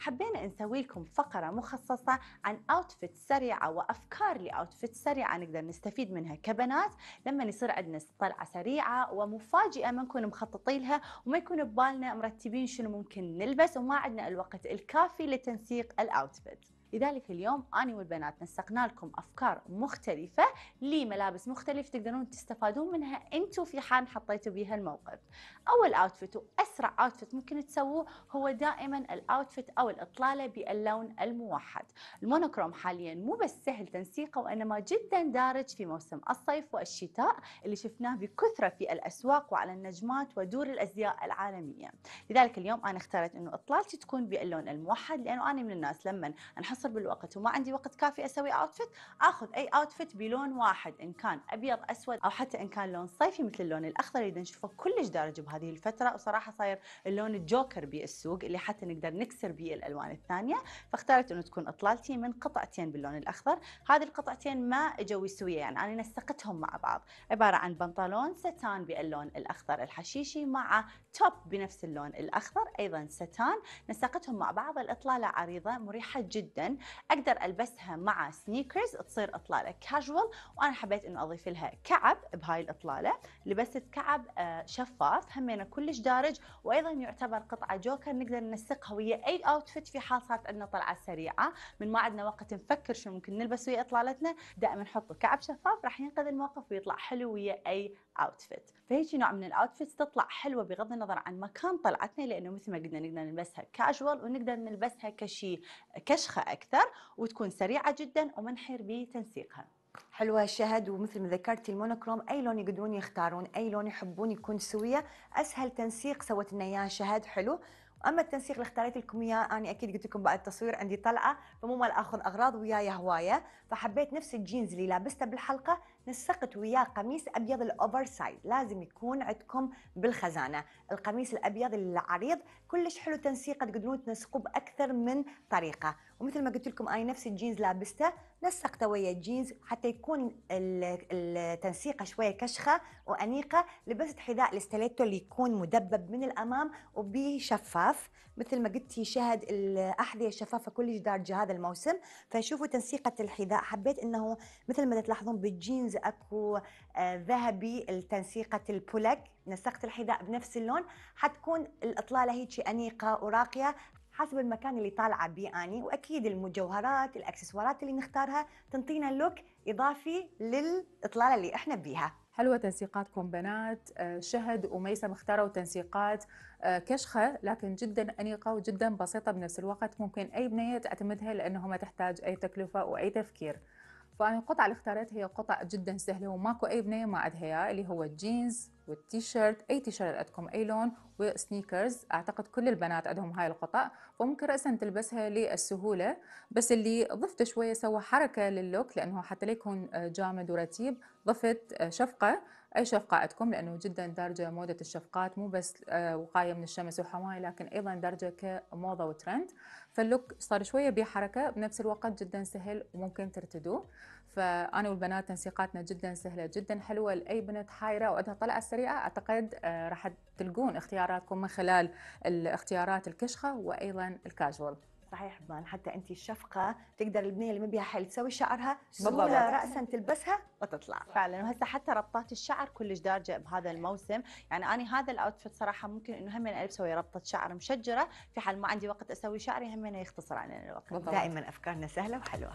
حبينا نسوي لكم فقرة مخصصة عن اوتفيت سريعة وافكار لاوتفيت سريعة نقدر نستفيد منها كبنات لما يصير عندنا طلعة سريعة ومفاجئة ما نكون مخططين لها وما يكون ببالنا مرتبين شنو ممكن نلبس وما عندنا الوقت الكافي لتنسيق الاوتفيت. لذلك اليوم أنا والبنات نسقنا لكم أفكار مختلفة لملابس مختلفة تقدرون تستفادون منها أنتم في حال حطيتوا بها الموقف أول أوتفت وأسرع أوتفت ممكن تسووه هو دائما الأوتفت أو الإطلالة باللون الموحد المونوكروم حاليا مو بس سهل تنسيقه وإنما جدا دارج في موسم الصيف والشتاء اللي شفناه بكثرة في الأسواق وعلى النجمات ودور الأزياء العالمية لذلك اليوم أنا اخترت أنه إطلالتي تكون باللون الموحد لأنه أنا من الناس لما نحصل مقصر بالوقت وما عندي وقت كافي اسوي اوتفيت اخذ اي اوتفيت بلون واحد ان كان ابيض اسود او حتى ان كان لون صيفي مثل اللون الاخضر اللي نشوفه كلش دارج بهذه الفتره وصراحه صاير اللون الجوكر بالسوق اللي حتى نقدر نكسر به الالوان الثانيه فاختارت انه تكون اطلالتي من قطعتين باللون الاخضر هذه القطعتين ما اجوا سويا يعني انا نسقتهم مع بعض عباره عن بنطلون ستان باللون الاخضر الحشيشي مع توب بنفس اللون الاخضر ايضا ستان نسقتهم مع بعض الاطلاله عريضه مريحه جدا جدا اقدر البسها مع سنيكرز تصير اطلاله كاجوال وانا حبيت انه اضيف لها كعب بهاي الاطلاله لبست كعب آه، شفاف همينه كلش دارج وايضا يعتبر قطعه جوكر نقدر ننسقها ويا اي اوتفيت في حال صارت عندنا طلعه سريعه من ما عندنا وقت نفكر شو ممكن نلبس ويا اطلالتنا دائما نحط كعب شفاف راح ينقذ الموقف ويطلع حلو ويا اي اوتفيت فهيجي نوع من الاوتفيتس تطلع حلوه بغض النظر عن مكان طلعتنا لانه مثل ما قلنا نقدر نلبسها كاجوال ونقدر نلبسها كشي كشخه أكثر وتكون سريعة جدا ومنحير بتنسيقها حلوة شهد ومثل ما ذكرتي المونوكروم أي لون يقدرون يختارون أي لون يحبون يكون سوية أسهل تنسيق سوت لنا إياه شهد حلو اما التنسيق اللي اختاريت لكم اياه انا اكيد قلت لكم بعد التصوير عندي طلعه فمو مال اخذ اغراض وياي هوايه فحبيت نفس الجينز اللي لابسته بالحلقه نسقت وياه قميص ابيض الاوفر سايد لازم يكون عندكم بالخزانه القميص الابيض العريض كلش حلو تنسيقه تقدرون تنسقوه باكثر من طريقه ومثل ما قلت لكم انا نفس الجينز لابسته نسق ويا الجينز حتى يكون التنسيقه شويه كشخه وانيقه لبست حذاء الاستيليتو اللي يكون مدبب من الامام وبيه شفاف مثل ما قلتي شهد الاحذيه الشفافه كلش جدار هذا الموسم فشوفوا تنسيقه الحذاء حبيت انه مثل ما تلاحظون بالجينز اكو آه، ذهبي التنسيقه البولك نسقت الحذاء بنفس اللون حتكون الاطلاله هيك انيقه وراقيه حسب المكان اللي طالعه بيه اني واكيد المجوهرات الاكسسوارات اللي نختارها تنطينا لوك اضافي للاطلاله اللي احنا بيها حلوة تنسيقاتكم بنات آه، شهد وميسم اختاروا تنسيقات آه، كشخة لكن جدا أنيقة وجدا بسيطة بنفس الوقت ممكن أي بنية تعتمدها لأنه ما تحتاج أي تكلفة وأي تفكير فانا القطع اللي اختاريتها هي قطع جدا سهله وماكو اي بنيه ما عندها اللي هو الجينز والتيشيرت اي تيشيرت عندكم اي لون وسنيكرز اعتقد كل البنات عندهم هاي القطع فممكن راسا تلبسها للسهوله بس اللي ضفت شويه سوى حركه لللوك لانه حتى ليكون جامد ورتيب ضفت شفقه أشف عندكم لأنه جدا درجة موضة الشفقات مو بس آه، وقاية من الشمس وحماية لكن أيضا درجة كموضة وترند فاللوك صار شوية بحركة بنفس الوقت جدا سهل وممكن ترتدوه فأنا والبنات تنسيقاتنا جدا سهلة جدا حلوة لأي بنت حايرة أو عندها طلعة سريعة أعتقد آه، راح تلقون اختياراتكم من خلال الاختيارات الكشخة وأيضا الكاجوال صحيح بان حتى انت الشفقه تقدر البنيه اللي ما بيها حل تسوي شعرها بالضبط راسا تلبسها وتطلع فعلا وهسه حتى ربطات الشعر كلش دارجه بهذا الموسم يعني انا هذا الاوتفيت صراحه ممكن انه هم البسه اسوي ربطه شعر مشجره في حال ما عندي وقت اسوي شعري هم يختصر علينا الوقت دائما افكارنا سهله وحلوه